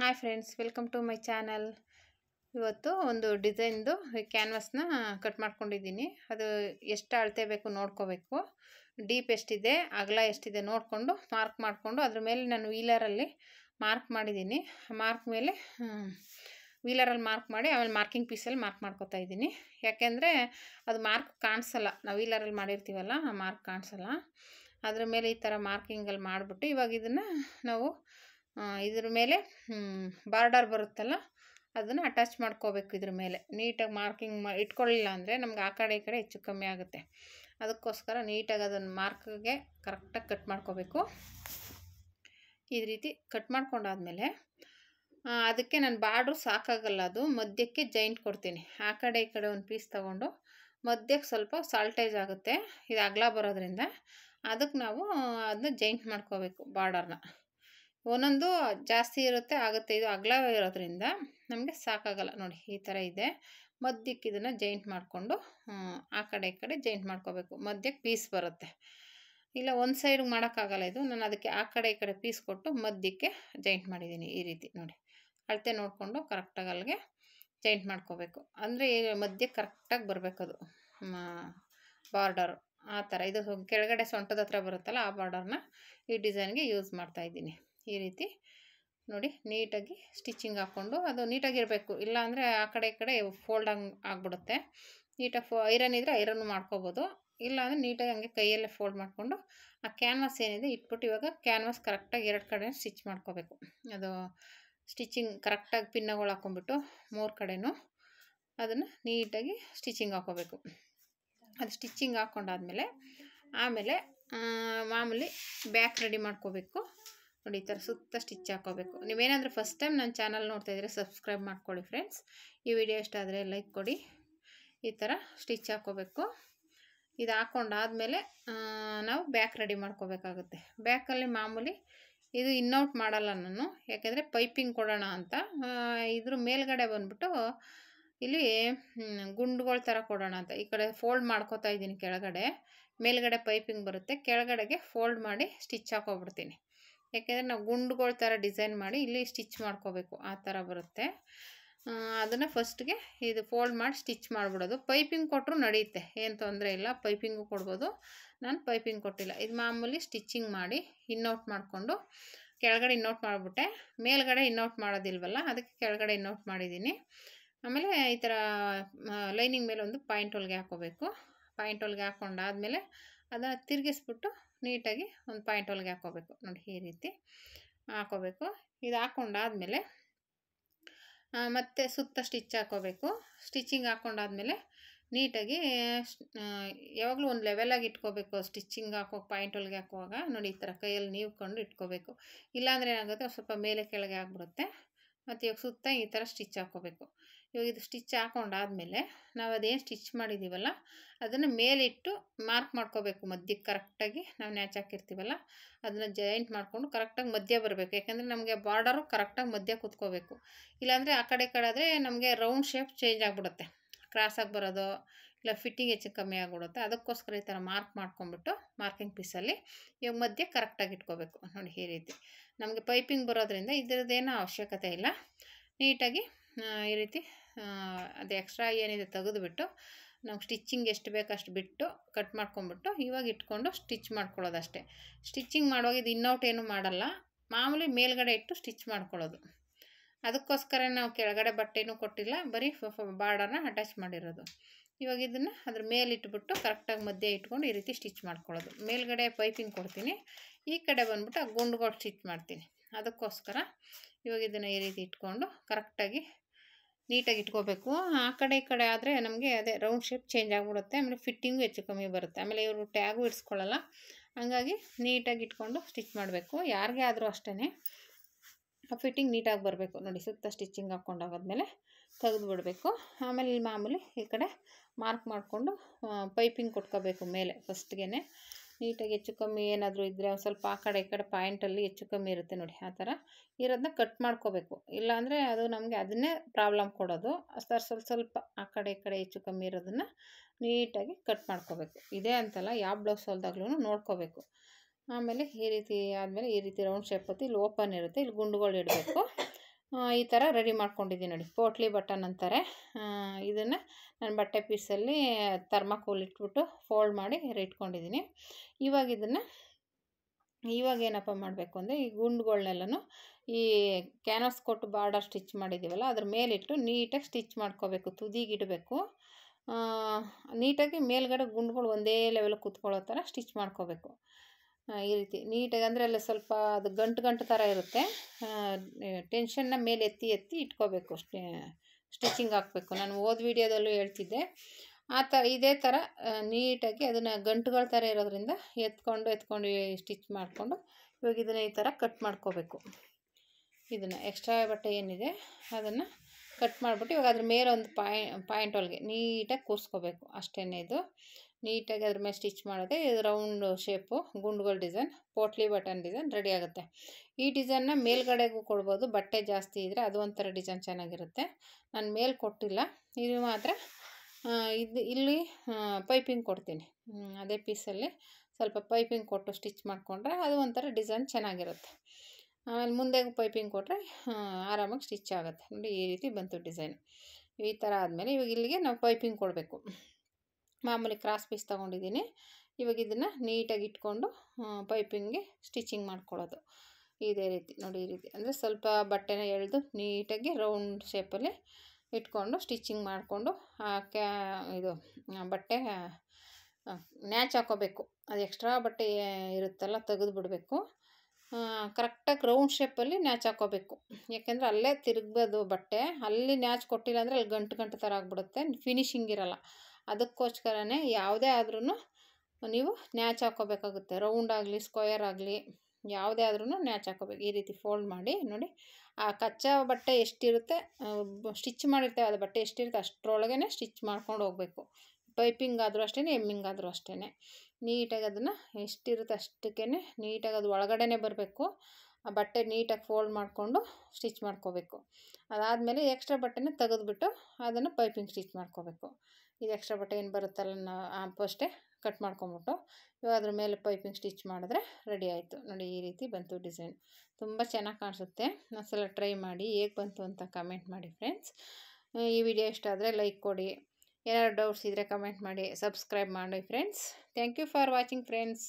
hi friends welcome to my channel ಇವತ್ತು ಒಂದು ಡಿಸೈನ್ದು ಕ್ಯಾನ್ವಸ್ನ cut ಮಾಡ್ಕೊಂಡಿದ್ದೀನಿ ಅದು ಎಷ್ಟು ಅಳತೆ ಬೇಕು ನೋಡ್ಕೋಬೇಕು ಡೀಪ್ ಎಷ್ಟಿದೆ ಅಗಲ ಎಷ್ಟಿದೆ ನೋಡಿಕೊಂಡು ಮಾರ್ಕ್ ಮಾಡಿಕೊಂಡು ಅದ್ರ ಮೇಲೆ ನಾನು ವೀಲರಲ್ಲಿ ಮಾರ್ಕ್ ಮಾಡಿದ್ದೀನಿ ಮಾರ್ಕ್ ಮೇಲೆ ವೀಲರಲ್ಲಿ ಮಾರ್ಕ್ ಮಾಡಿ ಆಮೇಲೆ ಮಾರ್ಕಿಂಗ್ ಪೀಸಲ್ಲಿ ಮಾರ್ಕ್ ಮಾಡ್ಕೋತಾ ಇದ್ದೀನಿ ಯಾಕೆಂದರೆ ಅದು ಮಾರ್ಕ್ ಕಾಣಿಸಲ್ಲ ನಾವು ವೀಲರಲ್ಲಿ ಮಾಡಿರ್ತೀವಲ್ಲ ಆ ಮಾರ್ಕ್ ಕಾಣಿಸಲ್ಲ ಅದ್ರ ಮೇಲೆ ಈ ಥರ ಮಾರ್ಕಿಂಗಲ್ಲಿ ಮಾಡಿಬಿಟ್ಟು ಇವಾಗ ಇದನ್ನು ನಾವು ಇದ್ರ ಮೇಲೆ ಬಾರ್ಡರ್ ಬರುತ್ತಲ್ಲ ಅದನ್ನು ಅಟ್ಯಾಚ್ ಮಾಡ್ಕೋಬೇಕು ಇದ್ರ ಮೇಲೆ ನೀಟಾಗಿ ಮಾರ್ಕಿಂಗ್ ಮಾ ಇಟ್ಕೊಳ್ಳಿಲ್ಲ ಅಂದರೆ ನಮ್ಗೆ ಆ ಕಡೆ ಈ ಕಡೆ ಹೆಚ್ಚು ಕಮ್ಮಿ ಆಗುತ್ತೆ ಅದಕ್ಕೋಸ್ಕರ ನೀಟಾಗಿ ಅದನ್ನು ಮಾರ್ಕ್ಗೆ ಕರೆಕ್ಟಾಗಿ ಕಟ್ ಮಾಡ್ಕೋಬೇಕು ಈ ರೀತಿ ಕಟ್ ಮಾಡ್ಕೊಂಡಾದಮೇಲೆ ಅದಕ್ಕೆ ನಾನು ಬಾರ್ಡ್ರು ಸಾಕಾಗಲ್ಲ ಅದು ಮಧ್ಯಕ್ಕೆ ಜಾಯಿಂಟ್ ಕೊಡ್ತೀನಿ ಆ ಕಡೆ ಈ ಕಡೆ ಒಂದು ಪೀಸ್ ತೊಗೊಂಡು ಮಧ್ಯಕ್ಕೆ ಸ್ವಲ್ಪ ಸಾಲ್ಟೇಜ್ ಆಗುತ್ತೆ ಇದು ಅಗಲ ಬರೋದ್ರಿಂದ ಅದಕ್ಕೆ ನಾವು ಅದನ್ನ ಜೈಂಟ್ ಮಾಡ್ಕೋಬೇಕು ಬಾರ್ಡರ್ನ ಒಂದೊಂದು ಜಾಸ್ತಿ ಇರುತ್ತೆ ಆಗುತ್ತೆ ಇದು ಅಗಲ ಇರೋದ್ರಿಂದ ನಮಗೆ ಸಾಕಾಗಲ್ಲ ನೋಡಿ ಈ ಥರ ಇದೆ ಮಧ್ಯಕ್ಕೆ ಇದನ್ನು ಜಾಯಿಂಟ್ ಮಾಡಿಕೊಂಡು ಆ ಕಡೆ ಈ ಕಡೆ ಜಾಯಿಂಟ್ ಮಾಡ್ಕೋಬೇಕು ಮಧ್ಯಕ್ಕೆ ಪೀಸ್ ಬರುತ್ತೆ ಇಲ್ಲ ಒಂದು ಸೈಡ್ಗೆ ಮಾಡೋಕ್ಕಾಗಲ್ಲ ಇದು ನಾನು ಅದಕ್ಕೆ ಆ ಕಡೆ ಈ ಕಡೆ ಪೀಸ್ ಕೊಟ್ಟು ಮಧ್ಯಕ್ಕೆ ಜಾಯಿಂಟ್ ಮಾಡಿದ್ದೀನಿ ಈ ರೀತಿ ನೋಡಿ ಅಳತೆ ನೋಡಿಕೊಂಡು ಕರೆಕ್ಟಾಗಿ ಅಲ್ಲಿಗೆ ಜಾಯಿಂಟ್ ಮಾಡ್ಕೋಬೇಕು ಅಂದರೆ ಮಧ್ಯಕ್ಕೆ ಕರೆಕ್ಟಾಗಿ ಬರಬೇಕದು ಬಾರ್ಡರ್ ಆ ಥರ ಇದು ಕೆಳಗಡೆ ಸೊಂಟದ ಹತ್ರ ಬರುತ್ತಲ್ಲ ಆ ಬಾರ್ಡರ್ನ ಈ ಡಿಸೈನ್ಗೆ ಯೂಸ್ ಮಾಡ್ತಾಯಿದ್ದೀನಿ ಈ ರೀತಿ ನೋಡಿ ನೀಟಾಗಿ ಸ್ಟಿಚಿಂಗ್ ಹಾಕ್ಕೊಂಡು ಅದು ನೀಟಾಗಿರಬೇಕು ಇಲ್ಲಾಂದರೆ ಆ ಕಡೆ ಈ ಕಡೆ ಫೋಲ್ಡ್ ಹಂಗೆ ಆಗಿಬಿಡುತ್ತೆ ನೀಟಾಗಿ ಫೋ ಐರನ್ ಇದ್ದರೆ ಐರನ್ ಮಾಡ್ಕೋಬೋದು ಇಲ್ಲಾಂದರೆ ನೀಟಾಗಿ ಹಂಗೆ ಕೈಯಲ್ಲೇ ಫೋಲ್ಡ್ ಮಾಡಿಕೊಂಡು ಆ ಕ್ಯಾನ್ವಾಸ್ ಏನಿದೆ ಇಟ್ಬಿಟ್ಟು ಇವಾಗ ಕ್ಯಾನ್ವಾಸ್ ಕರೆಕ್ಟಾಗಿ ಎರಡು ಕಡೆ ಸ್ಟಿಚ್ ಮಾಡ್ಕೋಬೇಕು ಅದು ಸ್ಟಿಚಿಂಗ್ ಕರೆಕ್ಟಾಗಿ ಪಿನ್ನಗಳು ಹಾಕ್ಕೊಂಬಿಟ್ಟು ಮೂರು ಕಡೆನೂ ಅದನ್ನು ನೀಟಾಗಿ ಸ್ಟಿಚಿಂಗ್ ಹಾಕ್ಕೋಬೇಕು ಅದು ಸ್ಟಿಚಿಂಗ್ ಹಾಕ್ಕೊಂಡಾದ್ಮೇಲೆ ಆಮೇಲೆ ಮಾಮೂಲಿ ಬ್ಯಾಕ್ ರೆಡಿ ಮಾಡ್ಕೋಬೇಕು ನೋಡಿ ಈ ಥರ ಸುತ್ತ ಸ್ಟಿಚ್ ಹಾಕೋಬೇಕು ನೀವೇನಾದರೂ ಫಸ್ಟ್ ಟೈಮ್ ನನ್ನ ಚಾನಲ್ ನೋಡ್ತಾ ಇದ್ದರೆ ಸಬ್ಸ್ಕ್ರೈಬ್ ಮಾಡ್ಕೊಳ್ಳಿ ಫ್ರೆಂಡ್ಸ್ ಈ ವಿಡಿಯೋ ಇಷ್ಟ ಲೈಕ್ ಕೊಡಿ ಈ ಥರ ಸ್ಟಿಚ್ ಹಾಕೋಬೇಕು ಇದು ಹಾಕ್ಕೊಂಡಾದಮೇಲೆ ನಾವು ಬ್ಯಾಕ್ ರೆಡಿ ಮಾಡ್ಕೋಬೇಕಾಗುತ್ತೆ ಬ್ಯಾಕಲ್ಲಿ ಮಾಮೂಲಿ ಇದು ಇನ್ನೌಟ್ ಮಾಡಲ್ಲ ನಾನು ಯಾಕೆಂದರೆ ಪೈಪಿಂಗ್ ಕೊಡೋಣ ಅಂತ ಇದ್ರ ಮೇಲ್ಗಡೆ ಬಂದ್ಬಿಟ್ಟು ಇಲ್ಲಿ ಗುಂಡುಗಳ ಥರ ಕೊಡೋಣ ಅಂತ ಈ ಕಡೆ ಫೋಲ್ಡ್ ಮಾಡ್ಕೋತಾ ಇದ್ದೀನಿ ಕೆಳಗಡೆ ಮೇಲ್ಗಡೆ ಪೈಪಿಂಗ್ ಬರುತ್ತೆ ಕೆಳಗಡೆಗೆ ಫೋಲ್ಡ್ ಮಾಡಿ ಸ್ಟಿಚ್ ಹಾಕೋಬಿಡ್ತೀನಿ ಯಾಕೆಂದರೆ ನಾವು ಗುಂಡುಗಳ ಥರ ಡಿಸೈನ್ ಮಾಡಿ ಇಲ್ಲಿ ಸ್ಟಿಚ್ ಮಾಡ್ಕೋಬೇಕು ಆ ಥರ ಬರುತ್ತೆ ಅದನ್ನು ಫಸ್ಟ್ಗೆ ಇದು ಫೋಲ್ಡ್ ಮಾಡಿ ಸ್ಟಿಚ್ ಮಾಡಿಬಿಡೋದು ಪೈಪಿಂಗ್ ಕೊಟ್ಟರು ನಡೆಯುತ್ತೆ ಏನು ತೊಂದರೆ ಇಲ್ಲ ಪೈಪಿಂಗು ಕೊಡ್ಬೋದು ನಾನು ಪೈಪಿಂಗ್ ಕೊಟ್ಟಿಲ್ಲ ಇದು ಮಾಮೂಲಿ ಸ್ಟಿಚ್ಚಿಂಗ್ ಮಾಡಿ ಇನ್ನೌಟ್ ಮಾಡಿಕೊಂಡು ಕೆಳಗಡೆ ಇನ್ನೌಟ್ ಮಾಡಿಬಿಟ್ಟೆ ಮೇಲ್ಗಡೆ ಇನ್ನೌಟ್ ಮಾಡೋದಿಲ್ವಲ್ಲ ಅದಕ್ಕೆ ಕೆಳಗಡೆ ಇನ್ನೌಟ್ ಮಾಡಿದ್ದೀನಿ ಆಮೇಲೆ ಈ ಥರ ಲೈನಿಂಗ್ ಮೇಲೆ ಒಂದು ಪಾಯಿಂಟ್ ಹೊಲಿಗೆ ಹಾಕೋಬೇಕು ಪಾಯಿಂಟ್ ಹೊಲಿಗೆ ಹಾಕ್ಕೊಂಡಾದಮೇಲೆ ಅದನ್ನು ತಿರುಗಿಸ್ಬಿಟ್ಟು ನೀಟಾಗಿ ಒಂದು ಪಾಯಿಂಟ್ ಒಳಗೆ ಹಾಕೋಬೇಕು ನೋಡಿ ಈ ರೀತಿ ಹಾಕೋಬೇಕು ಇದು ಹಾಕ್ಕೊಂಡಾದಮೇಲೆ ಮತ್ತು ಸುತ್ತ ಸ್ಟಿಚ್ ಹಾಕೋಬೇಕು ಸ್ಟಿಚಿಂಗ್ ಹಾಕ್ಕೊಂಡಾದಮೇಲೆ ನೀಟಾಗಿ ಯಾವಾಗಲೂ ಒಂದು ಲೆವೆಲಾಗಿ ಇಟ್ಕೋಬೇಕು ಸ್ಟಿಚ್ಚಿಂಗ್ ಹಾಕೋ ಪಾಯಿಂಟ್ ಒಳಗೆ ಹಾಕುವಾಗ ನೋಡಿ ಈ ಥರ ಕೈಯಲ್ಲಿ ನೀವುಕೊಂಡು ಇಟ್ಕೋಬೇಕು ಇಲ್ಲಾಂದರೆ ಏನಾಗುತ್ತೆ ಸ್ವಲ್ಪ ಮೇಲೆ ಕೆಳಗೆ ಆಗಿಬಿಡುತ್ತೆ ಮತ್ತು ಇವಾಗ ಸುತ್ತ ಈ ಥರ ಸ್ಟಿಚ್ ಹಾಕ್ಕೋಬೇಕು ಇವಾಗ ಇದು ಸ್ಟಿಚ್ ಹಾಕೊಂಡಾದಮೇಲೆ ನಾವು ಅದೇನು ಸ್ಟಿಚ್ ಮಾಡಿದ್ದೀವಲ್ಲ ಅದನ್ನು ಮೇಲಿಟ್ಟು ಮಾರ್ಕ್ ಮಾಡ್ಕೋಬೇಕು ಮಧ್ಯಕ್ಕೆ ಕರೆಕ್ಟಾಗಿ ನಾವು ನ್ಯಾಚ್ ಹಾಕಿರ್ತೀವಲ್ಲ ಅದನ್ನು ಜಾಯಿಂಟ್ ಮಾಡಿಕೊಂಡು ಕರೆಕ್ಟಾಗಿ ಮಧ್ಯ ಬರಬೇಕು ಯಾಕಂದರೆ ನಮಗೆ ಬಾರ್ಡರು ಕರೆಕ್ಟಾಗಿ ಮಧ್ಯ ಕೂತ್ಕೋಬೇಕು ಇಲ್ಲಾಂದರೆ ಆ ಕಡೆ ಕಡೆ ಆದರೆ ನಮಗೆ ರೌಂಡ್ ಶೇಪ್ ಚೇಂಜ್ ಆಗಿಬಿಡುತ್ತೆ ಕ್ರಾಸಾಗಿ ಬರೋದು ಇಲ್ಲ ಫಿಟ್ಟಿಂಗ್ ಹೆಚ್ಚು ಕಮ್ಮಿ ಆಗಿಬಿಡುತ್ತೆ ಅದಕ್ಕೋಸ್ಕರ ಈ ಥರ ಮಾರ್ಕ್ ಮಾಡ್ಕೊಂಬಿಟ್ಟು ಮಾರ್ಕಿಂಗ್ ಪೀಸಲ್ಲಿ ಇವಾಗ ಮಧ್ಯೆ ಕರೆಕ್ಟಾಗಿ ಇಟ್ಕೋಬೇಕು ನೋಡಿ ಈ ರೀತಿ ನಮಗೆ ಪೈಪಿಂಗ್ ಬರೋದ್ರಿಂದ ಇದರದ್ದೇನೋ ಅವಶ್ಯಕತೆ ಇಲ್ಲ ನೀಟಾಗಿ ಈ ರೀತಿ ಅದು ಎಕ್ಸ್ಟ್ರಾ ಏನಿದೆ ತೆಗೆದುಬಿಟ್ಟು ನಾವು ಸ್ಟಿಚ್ಚಿಂಗ್ ಎಷ್ಟು ಬೇಕು ಅಷ್ಟು ಬಿಟ್ಟು ಕಟ್ ಮಾಡ್ಕೊಂಬಿಟ್ಟು ಇವಾಗ ಇಟ್ಕೊಂಡು ಸ್ಟಿಚ್ ಮಾಡ್ಕೊಳ್ಳೋದಷ್ಟೇ ಸ್ಟಿಚ್ಚಿಂಗ್ ಮಾಡುವಾಗ ಇದು ಇನ್ನೌಟ್ ಏನು ಮಾಡಲ್ಲ ಮಾಮೂಲಿ ಮೇಲ್ಗಡೆ ಇಟ್ಟು ಸ್ಟಿಚ್ ಮಾಡ್ಕೊಳ್ಳೋದು ಅದಕ್ಕೋಸ್ಕರ ನಾವು ಕೆಳಗಡೆ ಬಟ್ಟೆನೂ ಕೊಟ್ಟಿಲ್ಲ ಬರೀ ಬಾರ್ಡರ್ನ ಅಟ್ಯಾಚ್ ಮಾಡಿರೋದು ಇವಾಗ ಇದನ್ನು ಅದ್ರ ಮೇಲೆ ಇಟ್ಬಿಟ್ಟು ಕರೆಕ್ಟಾಗಿ ಮಧ್ಯೆ ಇಟ್ಕೊಂಡು ಈ ರೀತಿ ಸ್ಟಿಚ್ ಮಾಡ್ಕೊಳ್ಳೋದು ಮೇಲ್ಗಡೆ ಪೈಪಿಂಗ್ ಕೊಡ್ತೀನಿ ಈ ಕಡೆ ಬಂದ್ಬಿಟ್ಟು ಆ ಗುಂಡುಗಳು ಸ್ಟಿಚ್ ಮಾಡ್ತೀನಿ ಅದಕ್ಕೋಸ್ಕರ ಇವಾಗ ಇದನ್ನು ಈ ರೀತಿ ಇಟ್ಕೊಂಡು ಕರೆಕ್ಟಾಗಿ ನೀಟಾಗಿ ಇಟ್ಕೋಬೇಕು ಆ ಕಡೆ ಈ ಕಡೆ ಆದರೆ ನಮಗೆ ಅದೇ ರೌಂಡ್ ಶೇಪ್ ಚೇಂಜ್ ಆಗಿಬಿಡುತ್ತೆ ಆಮೇಲೆ ಫಿಟ್ಟಿಂಗು ಹೆಚ್ಚು ಕಮ್ಮಿ ಬರುತ್ತೆ ಆಮೇಲೆ ಇವರು ಟ್ಯಾಗು ಇಡ್ಸ್ಕೊಳ್ಳಲ್ಲ ಹಂಗಾಗಿ ನೀಟಾಗಿ ಇಟ್ಕೊಂಡು ಸ್ಟಿಚ್ ಮಾಡಬೇಕು ಯಾರಿಗೆ ಆದರೂ ಅಷ್ಟೇ ಆ ಫಿಟ್ಟಿಂಗ್ ನೀಟಾಗಿ ಬರಬೇಕು ನೋಡಿ ಸುತ್ತ ಸ್ಟಿಚಿಂಗ್ ಹಾಕ್ಕೊಂಡಾಗಾದ್ಮೇಲೆ ತೆಗೆದು ಬಿಡಬೇಕು ಆಮೇಲೆ ಮಾಮೂಲಿ ಈ ಕಡೆ ಮಾರ್ಕ್ ಮಾಡಿಕೊಂಡು ಪೈಪಿಂಗ್ ಕೊಟ್ಕೋಬೇಕು ಮೇಲೆ ಫಸ್ಟ್ಗೆ ನೀಟಾಗಿ ಹೆಚ್ಚು ಕಮ್ಮಿ ಏನಾದರೂ ಇದ್ದರೆ ಸ್ವಲ್ಪ ಆ ಕಡೆ ಈ ಕಡೆ ಪಾಯಿಂಟಲ್ಲಿ ಹೆಚ್ಚು ಕಮ್ಮಿ ಇರುತ್ತೆ ನೋಡಿ ಆ ಥರ ಇರೋದನ್ನ ಕಟ್ ಮಾಡ್ಕೋಬೇಕು ಇಲ್ಲಾಂದರೆ ಅದು ನಮಗೆ ಅದನ್ನೇ ಪ್ರಾಬ್ಲಮ್ ಕೊಡೋದು ಅಷ್ಟು ಸ್ವಲ್ಪ ಸ್ವಲ್ಪ ಆ ಕಡೆ ಈ ಕಡೆ ಹೆಚ್ಚು ಕಮ್ಮಿ ಇರೋದನ್ನು ನೀಟಾಗಿ ಕಟ್ ಮಾಡ್ಕೋಬೇಕು ಇದೇ ಅಂತಲ್ಲ ಯಾವ ಬ್ಲೌಸ್ ಹೊಲ್ದಾಗ್ಲೂ ನೋಡ್ಕೋಬೇಕು ಆಮೇಲೆ ಈ ರೀತಿ ಆದಮೇಲೆ ಈ ರೀತಿ ರೌಂಡ್ ಶೇಪ್ ಹೊತ್ತು ಇಲ್ಲಿ ಓಪನ್ ಇರುತ್ತೆ ಇಲ್ಲಿ ಗುಂಡುಗಳು ಇಡಬೇಕು ಈ ಥರ ರೆಡಿ ಮಾಡ್ಕೊಂಡಿದ್ದೀನಿ ನೋಡಿ ಪೋಟ್ಲಿ ಬಟನ್ ಅಂತಾರೆ ಇದನ್ನು ನಾನು ಬಟ್ಟೆ ಪೀಸಲ್ಲಿ ಥರ್ಮಾಕೋಲ್ ಇಟ್ಬಿಟ್ಟು ಫೋಲ್ಡ್ ಮಾಡಿ ಇಟ್ಕೊಂಡಿದ್ದೀನಿ ಇವಾಗ ಇದನ್ನು ಇವಾಗ ಏನಪ್ಪ ಮಾಡಬೇಕು ಅಂದರೆ ಈ ಗುಂಡುಗಳನ್ನೆಲ್ಲನೂ ಈ ಕ್ಯಾನಸ್ ಕೊಟ್ಟು ಬಾರ್ಡರ್ ಸ್ಟಿಚ್ ಮಾಡಿದ್ದೀವಲ್ಲ ಅದ್ರ ಮೇಲಿಟ್ಟು ನೀಟಾಗಿ ಸ್ಟಿಚ್ ಮಾಡ್ಕೋಬೇಕು ತುದಿಗಿಡಬೇಕು ನೀಟಾಗಿ ಮೇಲ್ಗಡೆ ಗುಂಡುಗಳು ಒಂದೇ ಲೆವೆಲ್ ಕೂತ್ಕೊಳ್ಳೋ ಥರ ಸ್ಟಿಚ್ ಮಾಡ್ಕೋಬೇಕು ಈ ರೀತಿ ನೀಟಾಗಿ ಅಂದರೆ ಅಲ್ಲಿ ಸ್ವಲ್ಪ ಅದು ಗಂಟು ಗಂಟು ಥರ ಇರುತ್ತೆ ಟೆನ್ಷನ್ನ ಮೇಲೆ ಎತ್ತಿ ಎತ್ತಿ ಇಟ್ಕೋಬೇಕು ಸ್ಟಿಚಿಂಗ್ ಹಾಕಬೇಕು ನಾನು ಓದ್ ವಿಡಿಯೋದಲ್ಲೂ ಹೇಳ್ತಿದ್ದೆ ಆ ಥರ ಇದೇ ಥರ ನೀಟಾಗಿ ಅದನ್ನು ಗಂಟುಗಳ ಥರ ಇರೋದ್ರಿಂದ ಎತ್ಕೊಂಡು ಎತ್ಕೊಂಡು ಸ್ಟಿಚ್ ಮಾಡಿಕೊಂಡು ಇವಾಗ ಇದನ್ನು ಈ ಥರ ಕಟ್ ಮಾಡ್ಕೋಬೇಕು ಇದನ್ನು ಎಕ್ಸ್ಟ್ರಾ ಬಟ್ಟೆ ಏನಿದೆ ಅದನ್ನು ಕಟ್ ಮಾಡಿಬಿಟ್ಟು ಇವಾಗ ಅದ್ರ ಮೇಲೆ ಒಂದು ಪಾಯಿ ಪಾಯಿಂಟ್ ಒಳಗೆ ನೀಟಾಗಿ ಕೂರಿಸ್ಕೋಬೇಕು ಅಷ್ಟೇನೇ ಇದು ನೀಟಾಗಿ ಅದ್ರ ಮೇಲೆ ಸ್ಟಿಚ್ ಮಾಡಿದ್ರೆ ರೌಂಡ್ ಶೇಪು ಗುಂಡುಗಳ ಡಿಸೈನ್ ಪೋಟ್ಲಿ ಬಟನ್ ಡಿಸೈನ್ ರೆಡಿ ಆಗುತ್ತೆ ಈ ಡಿಸೈನ್ನ ಮೇಲ್ಗಡೆಗೂ ಕೊಡ್ಬೋದು ಬಟ್ಟೆ ಜಾಸ್ತಿ ಇದ್ದರೆ ಅದು ಒಂಥರ ಡಿಸೈನ್ ಚೆನ್ನಾಗಿರುತ್ತೆ ನಾನು ಮೇಲೆ ಕೊಟ್ಟಿಲ್ಲ ಇದು ಮಾತ್ರ ಇದು ಇಲ್ಲಿ ಪೈಪಿಂಗ್ ಕೊಡ್ತೀನಿ ಅದೇ ಪೀಸಲ್ಲಿ ಸ್ವಲ್ಪ ಪೈಪಿಂಗ್ ಕೊಟ್ಟು ಸ್ಟಿಚ್ ಮಾಡಿಕೊಂಡ್ರೆ ಅದು ಒಂಥರ ಡಿಸೈನ್ ಚೆನ್ನಾಗಿರುತ್ತೆ ಆಮೇಲೆ ಮುಂದೆ ಪೈಪಿಂಗ್ ಕೊಟ್ಟರೆ ಆರಾಮಾಗಿ ಸ್ಟಿಚ್ ಆಗುತ್ತೆ ನೋಡಿ ಈ ರೀತಿ ಬಂತು ಡಿಸೈನ್ ಈ ಥರ ಆದಮೇಲೆ ಇವಾಗ ಇಲ್ಲಿಗೆ ನಾವು ಪೈಪಿಂಗ್ ಕೊಡಬೇಕು ಮಾಮೂಲಿ ಕ್ರಾಸ್ ಪೀಸ್ ತೊಗೊಂಡಿದ್ದೀನಿ ಇವಾಗ ಇದನ್ನು ನೀಟಾಗಿ ಇಟ್ಕೊಂಡು ಪೈಪಿಂಗ್ಗೆ ಸ್ಟಿಚಿಂಗ್ ಮಾಡ್ಕೊಳ್ಳೋದು ಇದೇ ರೀತಿ ನೋಡಿ ಈ ರೀತಿ ಅಂದರೆ ಸ್ವಲ್ಪ ಬಟ್ಟೆನ ಎಳೆದು ನೀಟಾಗಿ ರೌಂಡ್ ಶೇಪಲ್ಲಿ ಇಟ್ಕೊಂಡು ಸ್ಟಿಚಿಂಗ್ ಮಾಡಿಕೊಂಡು ಕ್ಯಾ ಇದು ಬಟ್ಟೆ ನ್ಯಾಚ್ ಹಾಕೋಬೇಕು ಅದು ಎಕ್ಸ್ಟ್ರಾ ಬಟ್ಟೆ ಇರುತ್ತಲ್ಲ ತೆಗೆದು ಬಿಡಬೇಕು ಕರೆಕ್ಟಾಗಿ ರೌಂಡ್ ಶೇಪಲ್ಲಿ ನ್ಯಾಚ್ ಹಾಕೋಬೇಕು ಯಾಕೆಂದರೆ ಅಲ್ಲೇ ತಿರುಗ್ಬೋದು ಬಟ್ಟೆ ಅಲ್ಲಿ ನ್ಯಾಚ್ ಕೊಟ್ಟಿಲ್ಲ ಅಂದರೆ ಅಲ್ಲಿ ಗಂಟು ಗಂಟು ಥರ ಆಗಿಬಿಡುತ್ತೆ ಫಿನಿಶಿಂಗ್ ಇರೋಲ್ಲ ಅದಕ್ಕೋಸ್ಕರನೇ ಯಾವುದೇ ಆದ್ರೂ ನೀವು ನ್ಯಾಚ್ ಹಾಕೋಬೇಕಾಗುತ್ತೆ ರೌಂಡ್ ಆಗಲಿ ಸ್ಕ್ವಯರ್ ಆಗಲಿ ಯಾವುದೇ ಆದ್ರೂ ನ್ಯಾಚ್ ಹಾಕೋಬೇಕು ಈ ರೀತಿ ಫೋಲ್ಡ್ ಮಾಡಿ ನೋಡಿ ಆ ಕಚ್ಚಾ ಬಟ್ಟೆ ಎಷ್ಟಿರುತ್ತೆ ಸ್ಟಿಚ್ ಮಾಡಿರ್ತೇವೆ ಅದು ಬಟ್ಟೆ ಎಷ್ಟಿರುತ್ತೆ ಅಷ್ಟರೊಳಗೇ ಸ್ಟಿಚ್ ಮಾಡ್ಕೊಂಡು ಹೋಗಬೇಕು ಪೈಪಿಂಗ್ ಆದರೂ ಅಷ್ಟೇ ಎಮ್ಮಿಂಗ್ ಆದರೂ ಅಷ್ಟೇ ನೀಟಾಗಿ ಅದನ್ನು ಎಷ್ಟಿರುತ್ತೆ ಅಷ್ಟಕ್ಕೇ ನೀಟಾಗಿ ಅದು ಒಳಗಡೆ ಬರಬೇಕು ಆ ಬಟ್ಟೆ ನೀಟಾಗಿ ಫೋಲ್ಡ್ ಮಾಡಿಕೊಂಡು ಸ್ಟಿಚ್ ಮಾಡ್ಕೋಬೇಕು ಅದಾದಮೇಲೆ ಎಕ್ಸ್ಟ್ರಾ ಬಟ್ಟೆನ ತೆಗೆದುಬಿಟ್ಟು ಅದನ್ನು ಪೈಪಿಂಗ್ ಸ್ಟಿಚ್ ಮಾಡ್ಕೋಬೇಕು ಇದು ಎಕ್ಸ್ಟ್ರಾ ಬಟ್ಟೆ ಏನು ಬರುತ್ತಲ್ಲ ನಾವು ಕಟ್ ಮಾಡ್ಕೊಂಬಿಟ್ಟು ಇವಾಗ ಅದ್ರ ಮೇಲೆ ಪೈಪಿಂಗ್ ಸ್ಟಿಚ್ ಮಾಡಿದ್ರೆ ರೆಡಿ ಆಯಿತು ನೋಡಿ ಈ ರೀತಿ ಬಂತು ಡಿಸೈನ್ ತುಂಬ ಚೆನ್ನಾಗಿ ಕಾಣಿಸುತ್ತೆ ಒಂದ್ಸಲ ಟ್ರೈ ಮಾಡಿ ಹೇಗೆ ಬಂತು ಅಂತ ಕಮೆಂಟ್ ಮಾಡಿ ಫ್ರೆಂಡ್ಸ್ ಈ ವಿಡಿಯೋ ಇಷ್ಟ ಆದರೆ ಲೈಕ್ ಕೊಡಿ ಏನಾದ್ರು ಡೌಟ್ಸ್ ಇದ್ದರೆ ಕಮೆಂಟ್ ಮಾಡಿ ಸಬ್ಸ್ಕ್ರೈಬ್ ಮಾಡಿ friends thank you for watching friends